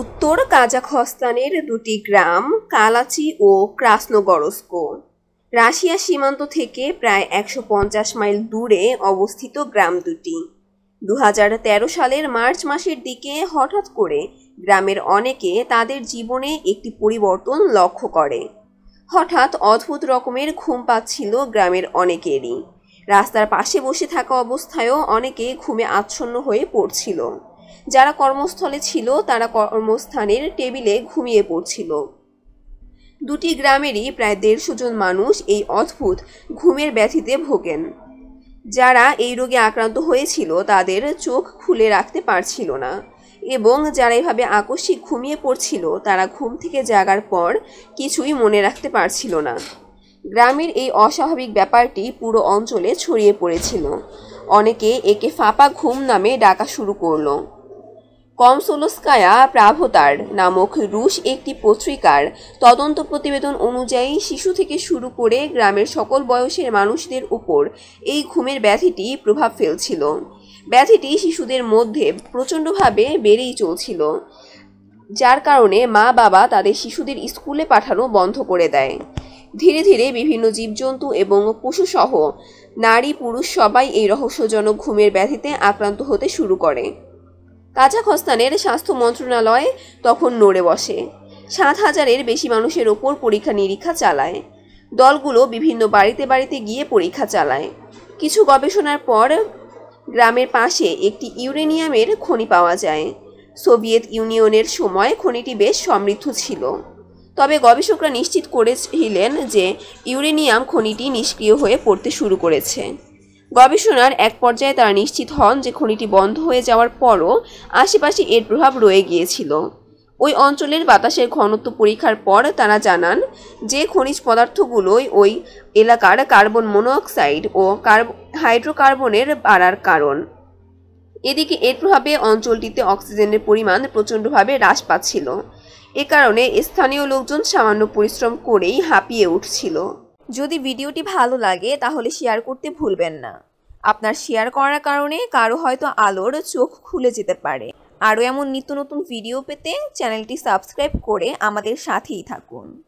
উত্তর কাজাখস্তানের দুটি গ্রাম কালাচি ও ক্রাসনগরস্ক রাশিয়া সীমান্ত থেকে প্রায় একশো মাইল দূরে অবস্থিত গ্রাম দুটি দু সালের মার্চ মাসের দিকে হঠাৎ করে গ্রামের অনেকে তাদের জীবনে একটি পরিবর্তন লক্ষ্য করে হঠাৎ অদ্ভুত রকমের ঘুম পাচ্ছিল গ্রামের অনেকেরই রাস্তার পাশে বসে থাকা অবস্থায়ও অনেকে ঘুমে আচ্ছন্ন হয়ে পড়ছিল যারা কর্মস্থলে ছিল তারা কর্মস্থানের টেবিলে ঘুমিয়ে পড়ছিল দুটি গ্রামেরই প্রায় দেড়শো জন মানুষ এই অদ্ভুত ঘুমের ব্যাধিতে ভোগেন যারা এই রোগে আক্রান্ত হয়েছিল তাদের চোখ খুলে রাখতে পারছিল না এবং যারা এভাবে আকস্মিক ঘুমিয়ে পড়ছিল তারা ঘুম থেকে জাগার পর কিছুই মনে রাখতে পারছিল না গ্রামের এই অস্বাভাবিক ব্যাপারটি পুরো অঞ্চলে ছড়িয়ে পড়েছিল অনেকে একে ফাঁপা ঘুম নামে ডাকা শুরু করলো কমসোলস্কায়া প্রাভতার নামক রুশ একটি পত্রিকার তদন্ত প্রতিবেদন অনুযায়ী শিশু থেকে শুরু করে গ্রামের সকল বয়সের মানুষদের উপর এই ঘুমের ব্যাধিটি প্রভাব ফেলছিল ব্যাধিটি শিশুদের মধ্যে প্রচণ্ডভাবে বেড়েই চলছিল যার কারণে মা বাবা তাদের শিশুদের স্কুলে পাঠানো বন্ধ করে দেয় ধীরে ধীরে বিভিন্ন জীবজন্তু এবং পশুসহ নারী পুরুষ সবাই এই রহস্যজনক ঘুমের ব্যাধিতে আক্রান্ত হতে শুরু করে কাজাখস্তানের স্বাস্থ্য মন্ত্রণালয় তখন নড়ে বসে সাত হাজারের বেশি মানুষের ওপর পরীক্ষা নিরীক্ষা চালায় দলগুলো বিভিন্ন বাড়িতে বাড়িতে গিয়ে পরীক্ষা চালায় কিছু গবেষণার পর গ্রামের পাশে একটি ইউরেনিয়ামের খনি পাওয়া যায় সোভিয়েত ইউনিয়নের সময় খনিটি বেশ সমৃদ্ধ ছিল তবে গবেষকরা নিশ্চিত করেছিলেন যে ইউরেনিয়াম খনিটি নিষ্ক্রিয় হয়ে পড়তে শুরু করেছে গবেষণার এক পর্যায়ে তারা নিশ্চিত হন যে খনিটি বন্ধ হয়ে যাওয়ার পরও আশেপাশে এর প্রভাব রয়ে গিয়েছিল ওই অঞ্চলের বাতাসের ঘনত্ব পরীক্ষার পর তারা জানান যে খনিজ পদার্থগুলোই ওই এলাকার কার্বন মনোঅক্সাইড ও হাইড্রোকার্বনের বাড়ার কারণ এদিকে এর প্রভাবে অঞ্চলটিতে অক্সিজেনের পরিমাণ প্রচণ্ডভাবে হ্রাস পাচ্ছিল এ কারণে স্থানীয় লোকজন সামান্য পরিশ্রম করেই হাঁপিয়ে উঠছিল যদি ভিডিওটি ভালো লাগে তাহলে শেয়ার করতে ভুলবেন না আপনার শেয়ার করার কারণে কারো হয়তো আলোর চোখ খুলে যেতে পারে আরও এমন নিত্য নতুন ভিডিও পেতে চ্যানেলটি সাবস্ক্রাইব করে আমাদের সাথেই থাকুন